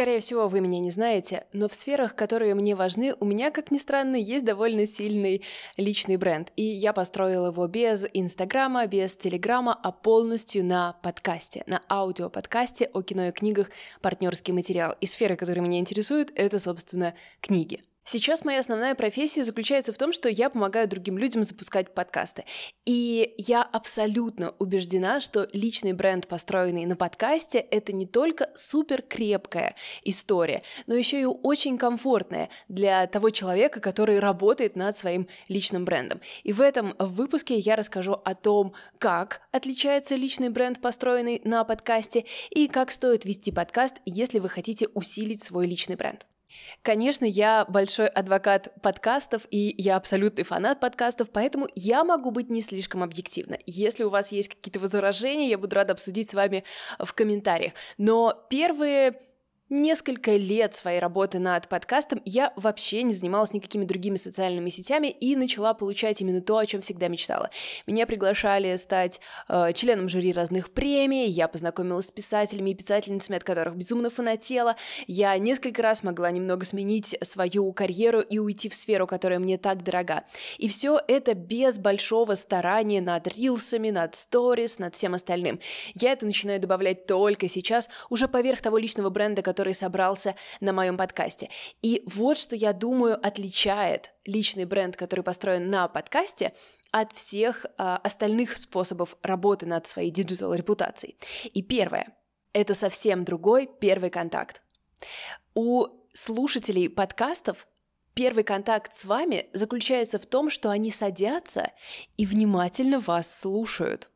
Скорее всего, вы меня не знаете, но в сферах, которые мне важны, у меня, как ни странно, есть довольно сильный личный бренд. И я построила его без Инстаграма, без Телеграма, а полностью на подкасте, на аудиоподкасте о кино и книгах «Партнерский материал». И сферы, которые меня интересуют, это, собственно, книги. Сейчас моя основная профессия заключается в том, что я помогаю другим людям запускать подкасты. И я абсолютно убеждена, что личный бренд, построенный на подкасте, это не только супер крепкая история, но еще и очень комфортная для того человека, который работает над своим личным брендом. И в этом выпуске я расскажу о том, как отличается личный бренд, построенный на подкасте, и как стоит вести подкаст, если вы хотите усилить свой личный бренд. Конечно, я большой адвокат подкастов, и я абсолютный фанат подкастов, поэтому я могу быть не слишком объективна. Если у вас есть какие-то возражения, я буду рада обсудить с вами в комментариях. Но первые несколько лет своей работы над подкастом я вообще не занималась никакими другими социальными сетями и начала получать именно то, о чем всегда мечтала. Меня приглашали стать э, членом жюри разных премий, я познакомилась с писателями и писательницами, от которых безумно фанатела. Я несколько раз могла немного сменить свою карьеру и уйти в сферу, которая мне так дорога. И все это без большого старания над рилсами, над сторис, над всем остальным. Я это начинаю добавлять только сейчас, уже поверх того личного бренда, который который собрался на моем подкасте. И вот что, я думаю, отличает личный бренд, который построен на подкасте, от всех э, остальных способов работы над своей диджитал-репутацией. И первое — это совсем другой первый контакт. У слушателей подкастов первый контакт с вами заключается в том, что они садятся и внимательно вас слушают.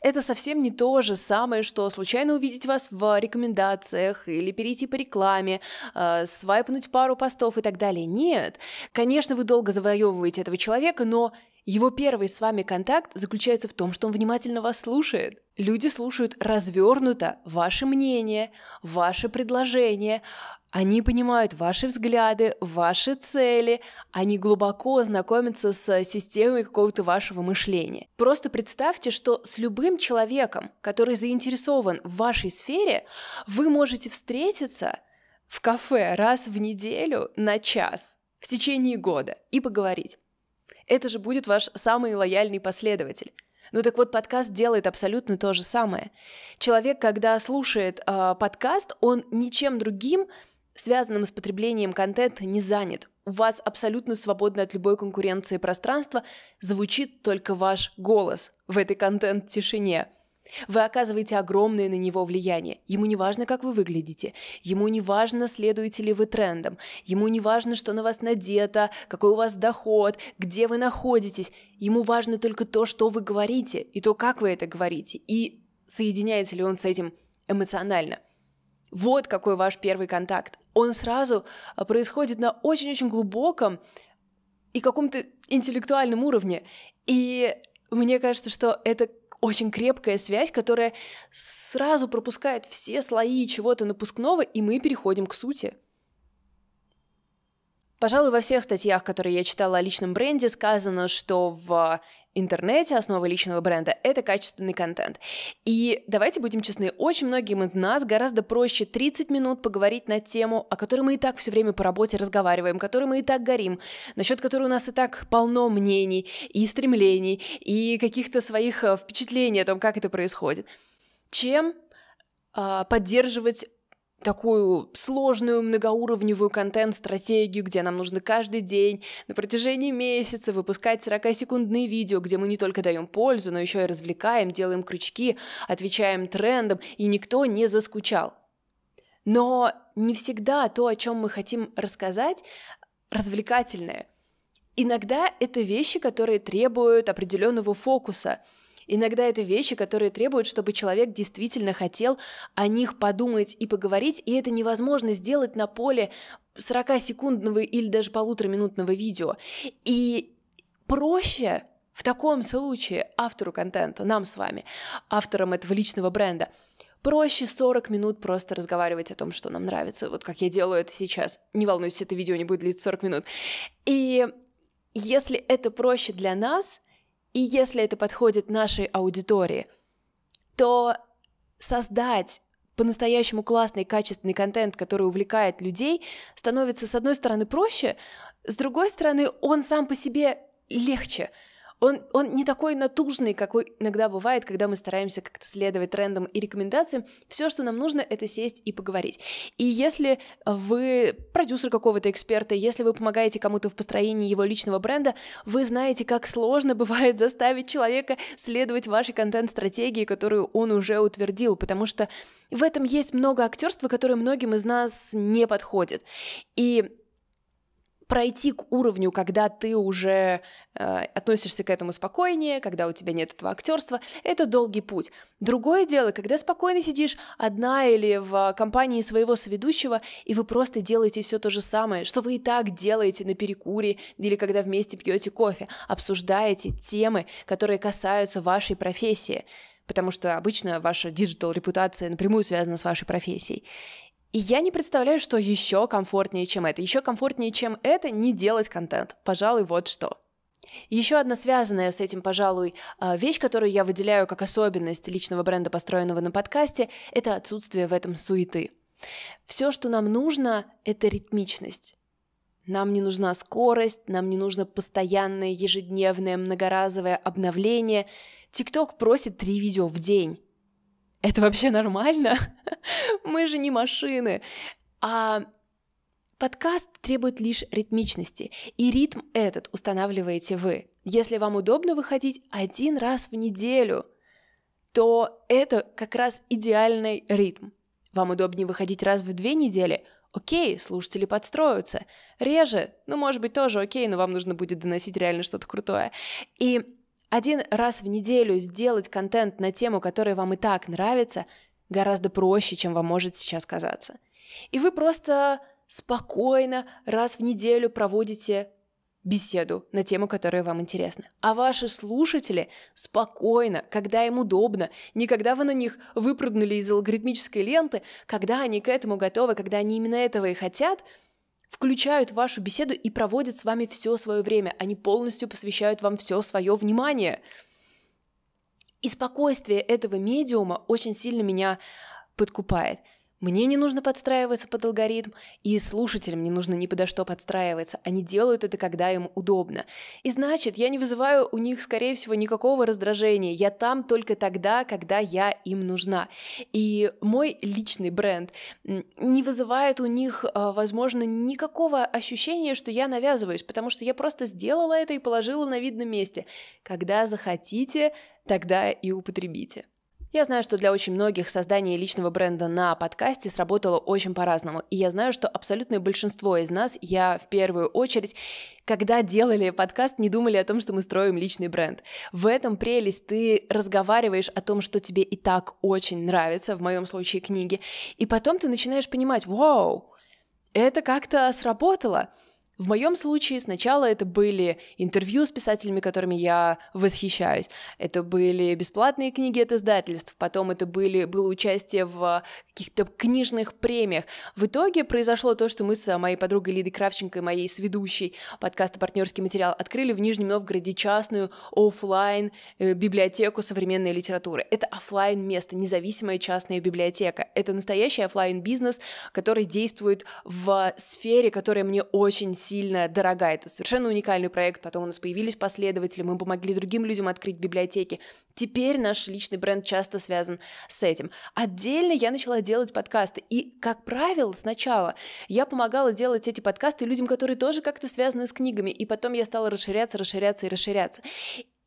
Это совсем не то же самое, что случайно увидеть вас в рекомендациях или перейти по рекламе, э, свайпнуть пару постов и так далее. Нет, конечно, вы долго завоевываете этого человека, но его первый с вами контакт заключается в том, что он внимательно вас слушает. Люди слушают развернуто ваше мнение, ваше предложение, они понимают ваши взгляды, ваши цели, они глубоко знакомятся с системой какого-то вашего мышления. Просто представьте, что с любым человеком, который заинтересован в вашей сфере, вы можете встретиться в кафе раз в неделю на час в течение года и поговорить это же будет ваш самый лояльный последователь. Ну так вот, подкаст делает абсолютно то же самое. Человек, когда слушает э, подкаст, он ничем другим, связанным с потреблением контента, не занят. У вас абсолютно свободно от любой конкуренции пространство, звучит только ваш голос в этой контент-тишине – вы оказываете огромное на него влияние. Ему не важно, как вы выглядите. Ему не важно, следуете ли вы трендам. Ему не важно, что на вас надето, какой у вас доход, где вы находитесь. Ему важно только то, что вы говорите, и то, как вы это говорите, и соединяется ли он с этим эмоционально. Вот какой ваш первый контакт. Он сразу а, происходит на очень-очень глубоком и каком-то интеллектуальном уровне. И мне кажется, что это очень крепкая связь, которая сразу пропускает все слои чего-то напускного, и мы переходим к сути. Пожалуй, во всех статьях, которые я читала о личном бренде, сказано, что в интернете основа личного бренда — это качественный контент. И давайте будем честны, очень многим из нас гораздо проще 30 минут поговорить на тему, о которой мы и так все время по работе разговариваем, которой мы и так горим, насчет которой у нас и так полно мнений и стремлений, и каких-то своих э, впечатлений о том, как это происходит, чем а, поддерживать такую сложную многоуровневую контент-стратегию, где нам нужно каждый день на протяжении месяца выпускать 40-секундные видео, где мы не только даем пользу, но еще и развлекаем, делаем крючки, отвечаем трендам, и никто не заскучал. Но не всегда то, о чем мы хотим рассказать, развлекательное. Иногда это вещи, которые требуют определенного фокуса — Иногда это вещи, которые требуют, чтобы человек действительно хотел о них подумать и поговорить, и это невозможно сделать на поле 40-секундного или даже полутораминутного видео. И проще в таком случае автору контента, нам с вами, авторам этого личного бренда, проще 40 минут просто разговаривать о том, что нам нравится, вот как я делаю это сейчас. Не волнуйтесь, это видео не будет длиться 40 минут. И если это проще для нас, и если это подходит нашей аудитории, то создать по-настоящему классный, качественный контент, который увлекает людей, становится, с одной стороны, проще, с другой стороны, он сам по себе легче, он, он не такой натужный, какой иногда бывает, когда мы стараемся как-то следовать трендам и рекомендациям. Все, что нам нужно, это сесть и поговорить. И если вы продюсер какого-то эксперта, если вы помогаете кому-то в построении его личного бренда, вы знаете, как сложно бывает заставить человека следовать вашей контент-стратегии, которую он уже утвердил, потому что в этом есть много актерства, которое многим из нас не подходит. И пройти к уровню, когда ты уже э, относишься к этому спокойнее, когда у тебя нет этого актерства, это долгий путь. Другое дело, когда спокойно сидишь одна или в компании своего соведущего, и вы просто делаете все то же самое, что вы и так делаете на перекуре или когда вместе пьете кофе, обсуждаете темы, которые касаются вашей профессии потому что обычно ваша диджитал репутация напрямую связана с вашей профессией. И я не представляю, что еще комфортнее, чем это. Еще комфортнее, чем это, не делать контент. Пожалуй, вот что. Еще одна связанная с этим, пожалуй, а, вещь, которую я выделяю как особенность личного бренда, построенного на подкасте, это отсутствие в этом суеты. Все, что нам нужно, это ритмичность. Нам не нужна скорость, нам не нужно постоянное, ежедневное, многоразовое обновление. Тикток просит три видео в день это вообще нормально? Мы же не машины. А подкаст требует лишь ритмичности, и ритм этот устанавливаете вы. Если вам удобно выходить один раз в неделю, то это как раз идеальный ритм. Вам удобнее выходить раз в две недели – Окей, слушатели подстроятся. Реже, ну, может быть, тоже окей, но вам нужно будет доносить реально что-то крутое. И один раз в неделю сделать контент на тему, которая вам и так нравится, гораздо проще, чем вам может сейчас казаться. И вы просто спокойно раз в неделю проводите беседу на тему, которая вам интересна. А ваши слушатели спокойно, когда им удобно, не когда вы на них выпрыгнули из алгоритмической ленты, когда они к этому готовы, когда они именно этого и хотят – включают в вашу беседу и проводят с вами все свое время. Они полностью посвящают вам все свое внимание. И спокойствие этого медиума очень сильно меня подкупает. Мне не нужно подстраиваться под алгоритм, и слушателям не нужно ни подо что подстраиваться. Они делают это, когда им удобно. И значит, я не вызываю у них, скорее всего, никакого раздражения. Я там только тогда, когда я им нужна. И мой личный бренд не вызывает у них, а, возможно, никакого ощущения, что я навязываюсь, потому что я просто сделала это и положила на видном месте. Когда захотите, тогда и употребите. Я знаю, что для очень многих создание личного бренда на подкасте сработало очень по-разному. И я знаю, что абсолютное большинство из нас, я в первую очередь, когда делали подкаст, не думали о том, что мы строим личный бренд. В этом прелесть. Ты разговариваешь о том, что тебе и так очень нравится, в моем случае книги, и потом ты начинаешь понимать, вау, это как-то сработало. В моем случае сначала это были интервью с писателями, которыми я восхищаюсь, это были бесплатные книги от издательств, потом это были, было участие в каких-то книжных премиях. В итоге произошло то, что мы с моей подругой Лидой Кравченко и моей сведущей подкаста «Партнерский материал» открыли в Нижнем Новгороде частную офлайн э, библиотеку современной литературы. Это офлайн место независимая частная библиотека. Это настоящий офлайн бизнес который действует в сфере, которая мне очень сильно дорога. Это совершенно уникальный проект, потом у нас появились последователи, мы помогли другим людям открыть библиотеки. Теперь наш личный бренд часто связан с этим. Отдельно я начала делать подкасты, и, как правило, сначала я помогала делать эти подкасты людям, которые тоже как-то связаны с книгами, и потом я стала расширяться, расширяться и расширяться.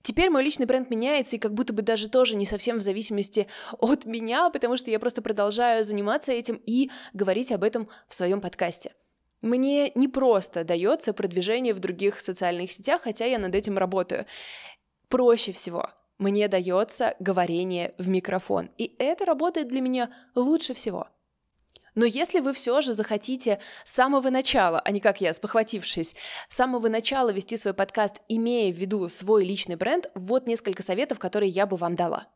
Теперь мой личный бренд меняется, и как будто бы даже тоже не совсем в зависимости от меня, потому что я просто продолжаю заниматься этим и говорить об этом в своем подкасте. Мне не просто дается продвижение в других социальных сетях, хотя я над этим работаю. Проще всего мне дается говорение в микрофон. И это работает для меня лучше всего. Но если вы все же захотите с самого начала, а не как я, спохватившись, с самого начала вести свой подкаст, имея в виду свой личный бренд, вот несколько советов, которые я бы вам дала.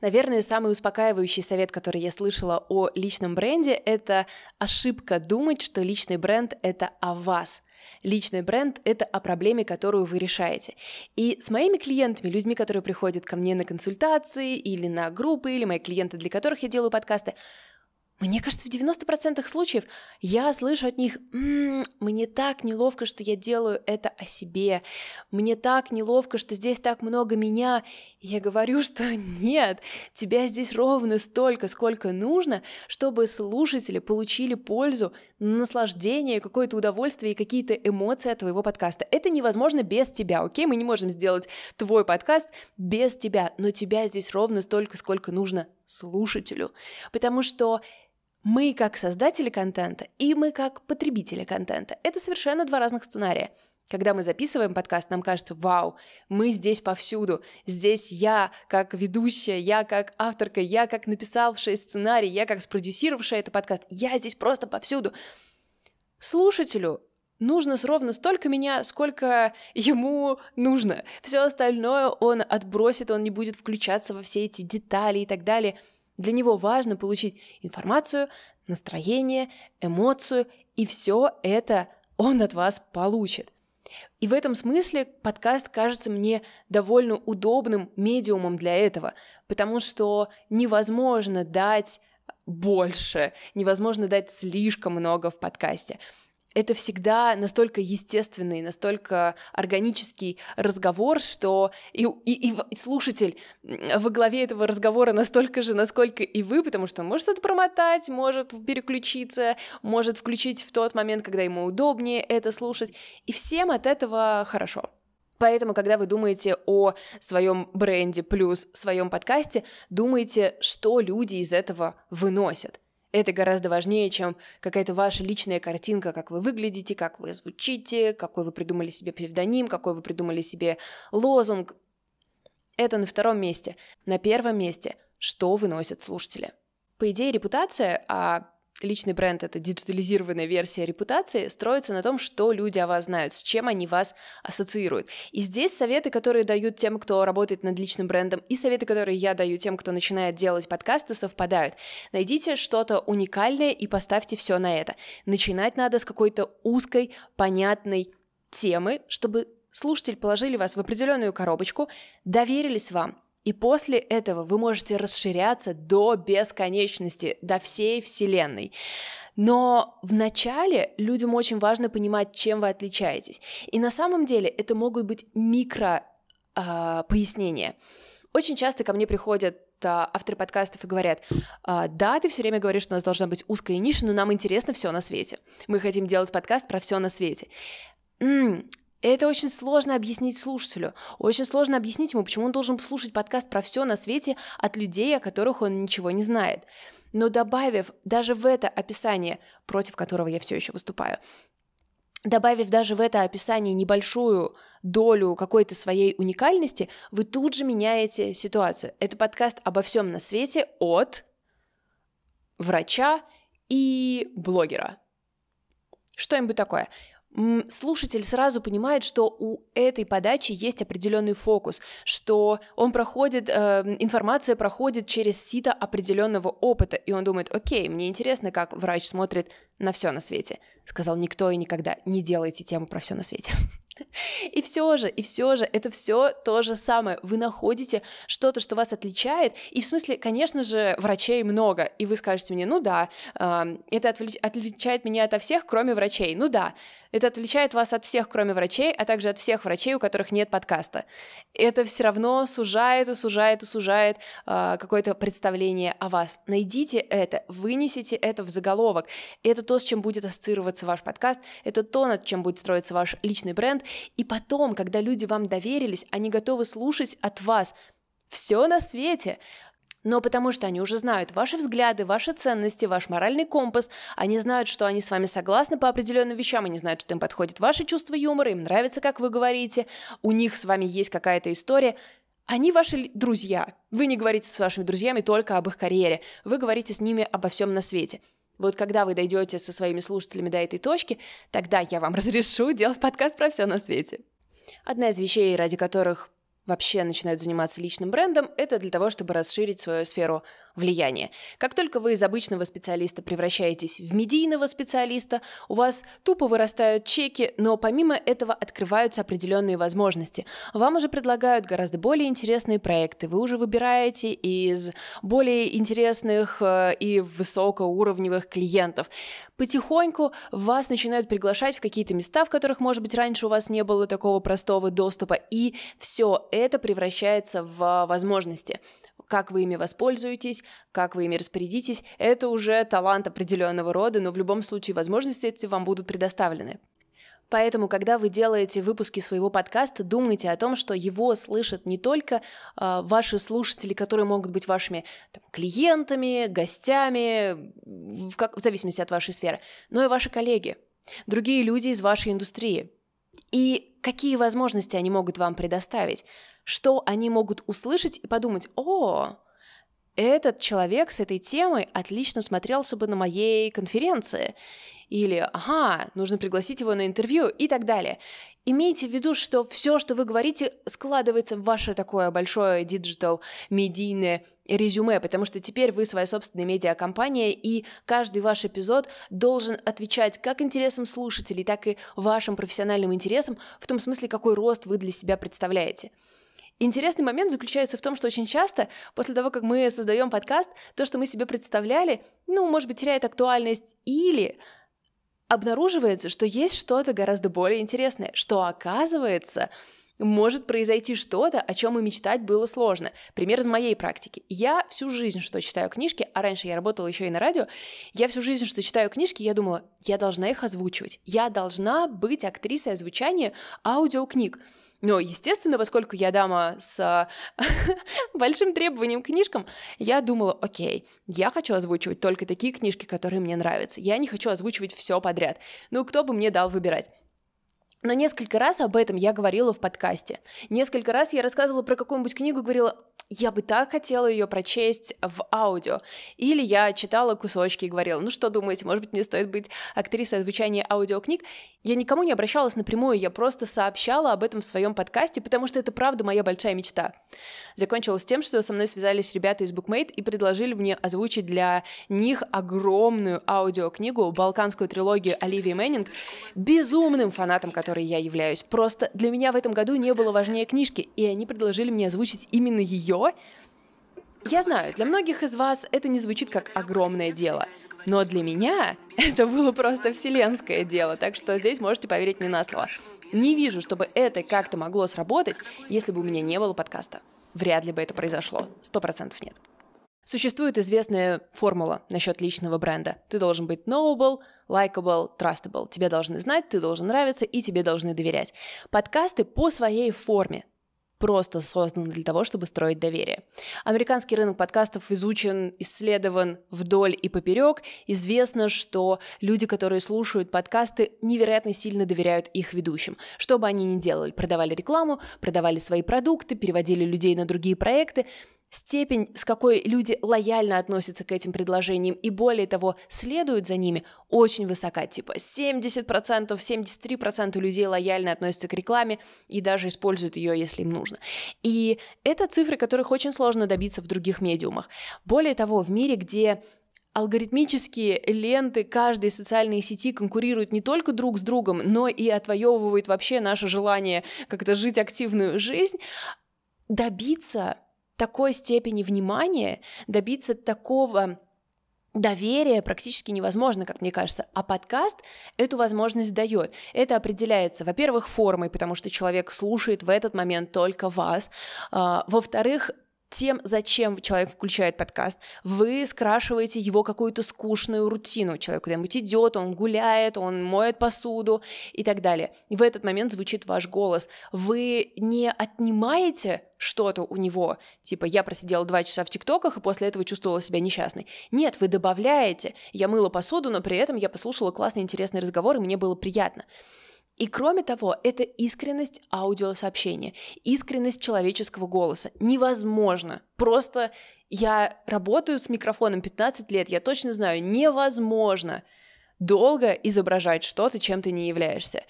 Наверное, самый успокаивающий совет, который я слышала о личном бренде, это ошибка думать, что личный бренд — это о вас. Личный бренд — это о проблеме, которую вы решаете. И с моими клиентами, людьми, которые приходят ко мне на консультации или на группы, или мои клиенты, для которых я делаю подкасты, мне кажется, в 90% случаев я слышу от них, «М-м, мне так неловко, что я делаю это о себе, мне так неловко, что здесь так много меня. И я говорю, что нет, тебя здесь ровно столько, сколько нужно, чтобы слушатели получили пользу, наслаждение, какое-то удовольствие и какие-то эмоции от твоего подкаста. Это невозможно без тебя, окей? Мы не можем сделать твой подкаст без тебя, но тебя здесь ровно столько, сколько нужно слушателю, потому что мы как создатели контента и мы как потребители контента. Это совершенно два разных сценария. Когда мы записываем подкаст, нам кажется, вау, мы здесь повсюду. Здесь я как ведущая, я как авторка, я как написавшая сценарий, я как спродюсировавшая этот подкаст. Я здесь просто повсюду. Слушателю нужно ровно столько меня, сколько ему нужно. Все остальное он отбросит, он не будет включаться во все эти детали и так далее – для него важно получить информацию, настроение, эмоцию, и все это он от вас получит. И в этом смысле подкаст кажется мне довольно удобным медиумом для этого, потому что невозможно дать больше, невозможно дать слишком много в подкасте это всегда настолько естественный, настолько органический разговор, что и, и, и слушатель во главе этого разговора настолько же, насколько и вы, потому что он может что-то промотать, может переключиться, может включить в тот момент, когда ему удобнее это слушать, и всем от этого хорошо. Поэтому, когда вы думаете о своем бренде плюс своем подкасте, думайте, что люди из этого выносят. Это гораздо важнее, чем какая-то ваша личная картинка, как вы выглядите, как вы звучите, какой вы придумали себе псевдоним, какой вы придумали себе лозунг. Это на втором месте. На первом месте, что выносят слушатели. По идее, репутация, а личный бренд — это диджитализированная версия репутации, строится на том, что люди о вас знают, с чем они вас ассоциируют. И здесь советы, которые дают тем, кто работает над личным брендом, и советы, которые я даю тем, кто начинает делать подкасты, совпадают. Найдите что-то уникальное и поставьте все на это. Начинать надо с какой-то узкой, понятной темы, чтобы слушатель положили вас в определенную коробочку, доверились вам — и после этого вы можете расширяться до бесконечности, до всей Вселенной. Но вначале людям очень важно понимать, чем вы отличаетесь. И на самом деле это могут быть микро э, пояснения. Очень часто ко мне приходят а, авторы подкастов и говорят, «А, да, ты все время говоришь, что у нас должна быть узкая ниша, но нам интересно все на свете. Мы хотим делать подкаст про все на свете. М-м, и это очень сложно объяснить слушателю. Очень сложно объяснить ему, почему он должен слушать подкаст про все на свете от людей, о которых он ничего не знает. Но добавив даже в это описание, против которого я все еще выступаю, добавив даже в это описание небольшую долю какой-то своей уникальности, вы тут же меняете ситуацию. Это подкаст обо всем на свете от врача и блогера. Что-нибудь такое слушатель сразу понимает, что у этой подачи есть определенный фокус, что он проходит, э, информация проходит через сито определенного опыта, и он думает, окей, мне интересно, как врач смотрит на все на свете. Сказал никто и никогда, не делайте тему про все на свете. И все же, и все же, это все то же самое. Вы находите что-то, что вас отличает. И в смысле, конечно же, врачей много. И вы скажете мне, ну да, это отличает меня от всех, кроме врачей. Ну да, это отличает вас от всех, кроме врачей, а также от всех врачей, у которых нет подкаста. Это все равно сужает и сужает сужает а, какое-то представление о вас. Найдите это, вынесите это в заголовок. Это то, с чем будет ассоциироваться ваш подкаст, это то, над чем будет строиться ваш личный бренд. И потом, когда люди вам доверились, они готовы слушать от вас все на свете, но потому что они уже знают ваши взгляды, ваши ценности, ваш моральный компас, они знают, что они с вами согласны по определенным вещам, они знают, что им подходит ваше чувство юмора, им нравится, как вы говорите, у них с вами есть какая-то история. Они ваши друзья. Вы не говорите с вашими друзьями только об их карьере, вы говорите с ними обо всем на свете. Вот когда вы дойдете со своими слушателями до этой точки, тогда я вам разрешу делать подкаст про все на свете. Одна из вещей, ради которых вообще начинают заниматься личным брендом, это для того, чтобы расширить свою сферу влияние. Как только вы из обычного специалиста превращаетесь в медийного специалиста, у вас тупо вырастают чеки, но помимо этого открываются определенные возможности. Вам уже предлагают гораздо более интересные проекты, вы уже выбираете из более интересных э, и высокоуровневых клиентов. Потихоньку вас начинают приглашать в какие-то места, в которых, может быть, раньше у вас не было такого простого доступа, и все это превращается в а, возможности как вы ими воспользуетесь, как вы ими распорядитесь, это уже талант определенного рода, но в любом случае возможности эти вам будут предоставлены. Поэтому, когда вы делаете выпуски своего подкаста, думайте о том, что его слышат не только э, ваши слушатели, которые могут быть вашими там, клиентами, гостями, в, как, в зависимости от вашей сферы, но и ваши коллеги, другие люди из вашей индустрии. И какие возможности они могут вам предоставить? Что они могут услышать и подумать, о, этот человек с этой темой отлично смотрелся бы на моей конференции. Или, ага, нужно пригласить его на интервью и так далее. Имейте в виду, что все, что вы говорите, складывается в ваше такое большое диджитал медийное резюме, потому что теперь вы своя собственная медиакомпания, и каждый ваш эпизод должен отвечать как интересам слушателей, так и вашим профессиональным интересам, в том смысле, какой рост вы для себя представляете. Интересный момент заключается в том, что очень часто после того, как мы создаем подкаст, то, что мы себе представляли, ну, может быть, теряет актуальность или обнаруживается, что есть что-то гораздо более интересное, что оказывается может произойти что-то, о чем и мечтать было сложно. Пример из моей практики. Я всю жизнь, что читаю книжки, а раньше я работала еще и на радио, я всю жизнь, что читаю книжки, я думала, я должна их озвучивать, я должна быть актрисой озвучания аудиокниг. Но, естественно, поскольку я дама с большим требованием к книжкам, я думала, окей, я хочу озвучивать только такие книжки, которые мне нравятся. Я не хочу озвучивать все подряд. Ну, кто бы мне дал выбирать? Но несколько раз об этом я говорила в подкасте. Несколько раз я рассказывала про какую-нибудь книгу и говорила, я бы так хотела ее прочесть в аудио. Или я читала кусочки и говорила, ну что думаете, может быть, мне стоит быть актрисой озвучания аудиокниг. Я никому не обращалась напрямую, я просто сообщала об этом в своем подкасте, потому что это правда моя большая мечта. Закончилось тем, что со мной связались ребята из Bookmate и предложили мне озвучить для них огромную аудиокнигу, балканскую трилогию Оливии Мэннинг, безумным фанатам, которые которой я являюсь. Просто для меня в этом году не было важнее книжки, и они предложили мне озвучить именно ее. Я знаю, для многих из вас это не звучит как огромное дело, но для меня это было просто вселенское дело, так что здесь можете поверить мне на слово. Не вижу, чтобы это как-то могло сработать, если бы у меня не было подкаста. Вряд ли бы это произошло. Сто процентов нет. Существует известная формула насчет личного бренда. Ты должен быть knowable, likable, trustable. Тебе должны знать, ты должен нравиться и тебе должны доверять. Подкасты по своей форме просто созданы для того, чтобы строить доверие. Американский рынок подкастов изучен, исследован вдоль и поперек. Известно, что люди, которые слушают подкасты, невероятно сильно доверяют их ведущим. Что бы они ни делали, продавали рекламу, продавали свои продукты, переводили людей на другие проекты, Степень, с какой люди лояльно относятся к этим предложениям и более того, следуют за ними, очень высока. Типа 70%, 73% людей лояльно относятся к рекламе и даже используют ее, если им нужно. И это цифры, которых очень сложно добиться в других медиумах. Более того, в мире, где алгоритмические ленты каждой социальной сети конкурируют не только друг с другом, но и отвоевывают вообще наше желание как-то жить активную жизнь, добиться такой степени внимания, добиться такого доверия практически невозможно, как мне кажется, а подкаст эту возможность дает. Это определяется, во-первых, формой, потому что человек слушает в этот момент только вас, а, во-вторых, тем, зачем человек включает подкаст, вы скрашиваете его какую-то скучную рутину. Человек куда-нибудь идет, он гуляет, он моет посуду и так далее. И в этот момент звучит ваш голос. Вы не отнимаете что-то у него, типа я просидела два часа в ТикТоках и после этого чувствовала себя несчастной. Нет, вы добавляете. Я мыла посуду, но при этом я послушала классный интересный разговор, и мне было приятно. И кроме того, это искренность аудиосообщения, искренность человеческого голоса. Невозможно. Просто я работаю с микрофоном 15 лет, я точно знаю, невозможно долго изображать что-то, чем ты не являешься.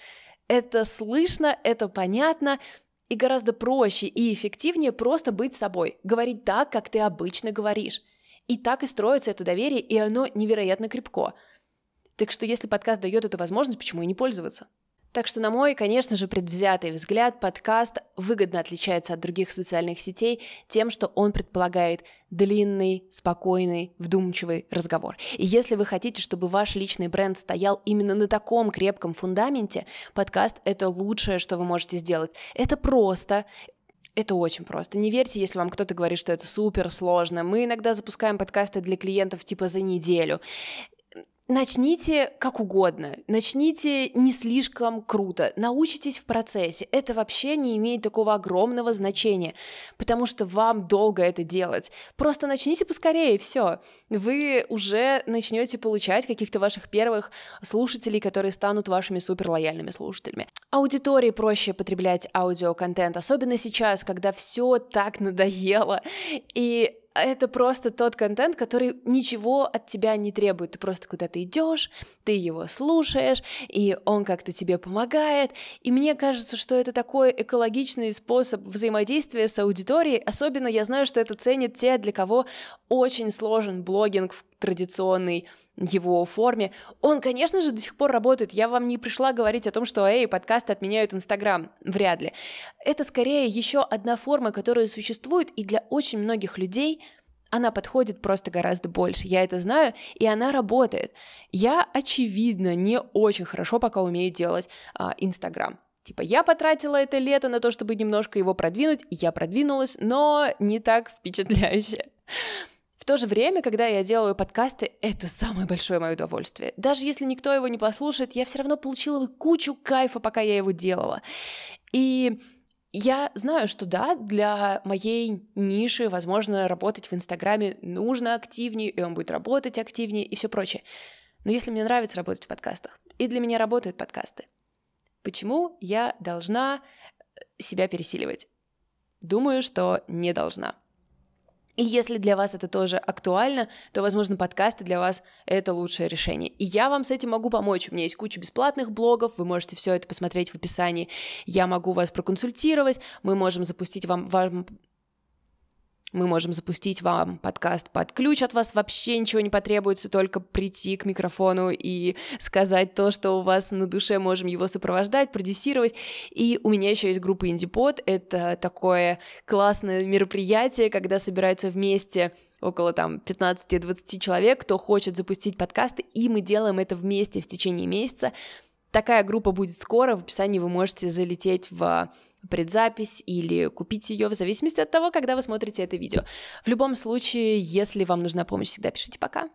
Это слышно, это понятно, и гораздо проще и эффективнее просто быть собой, говорить так, как ты обычно говоришь. И так и строится это доверие, и оно невероятно крепко. Так что если подкаст дает эту возможность, почему и не пользоваться? Так что, на мой, конечно же, предвзятый взгляд, подкаст выгодно отличается от других социальных сетей тем, что он предполагает длинный, спокойный, вдумчивый разговор. И если вы хотите, чтобы ваш личный бренд стоял именно на таком крепком фундаменте, подкаст — это лучшее, что вы можете сделать. Это просто, это очень просто. Не верьте, если вам кто-то говорит, что это супер сложно. Мы иногда запускаем подкасты для клиентов типа за неделю. Начните как угодно, начните не слишком круто, научитесь в процессе. Это вообще не имеет такого огромного значения, потому что вам долго это делать. Просто начните поскорее, и все. Вы уже начнете получать каких-то ваших первых слушателей, которые станут вашими супер лояльными слушателями. Аудитории проще потреблять аудиоконтент, особенно сейчас, когда все так надоело. И это просто тот контент, который ничего от тебя не требует. Ты просто куда-то идешь, ты его слушаешь, и он как-то тебе помогает. И мне кажется, что это такой экологичный способ взаимодействия с аудиторией. Особенно я знаю, что это ценят те, для кого очень сложен блогинг в традиционный его форме. Он, конечно же, до сих пор работает. Я вам не пришла говорить о том, что, эй, подкасты отменяют Инстаграм. Вряд ли. Это скорее еще одна форма, которая существует, и для очень многих людей она подходит просто гораздо больше. Я это знаю, и она работает. Я, очевидно, не очень хорошо пока умею делать а, Инстаграм. А, Типа, я потратила это лето на то, чтобы немножко его продвинуть, я продвинулась, но не так впечатляюще то же время, когда я делаю подкасты, это самое большое мое удовольствие. Даже если никто его не послушает, я все равно получила кучу кайфа, пока я его делала. И я знаю, что да, для моей ниши, возможно, работать в Инстаграме нужно активнее, и он будет работать активнее и все прочее. Но если мне нравится работать в подкастах, и для меня работают подкасты, почему я должна э, себя пересиливать? Думаю, что не должна. И если для вас это тоже актуально, то, возможно, подкасты для вас это лучшее решение. И я вам с этим могу помочь. У меня есть куча бесплатных блогов, вы можете все это посмотреть в описании. Я могу вас проконсультировать, мы можем запустить вам, вам мы можем запустить вам подкаст под ключ, от вас вообще ничего не потребуется, только прийти к микрофону и сказать то, что у вас на душе, можем его сопровождать, продюсировать. И у меня еще есть группа IndiePod это такое классное мероприятие, когда собираются вместе около там 15-20 человек, кто хочет запустить подкасты, и мы делаем это вместе в течение месяца. Такая группа будет скоро, в описании вы можете залететь в предзапись или купить ее в зависимости от того, когда вы смотрите это видео. В любом случае, если вам нужна помощь, всегда пишите пока.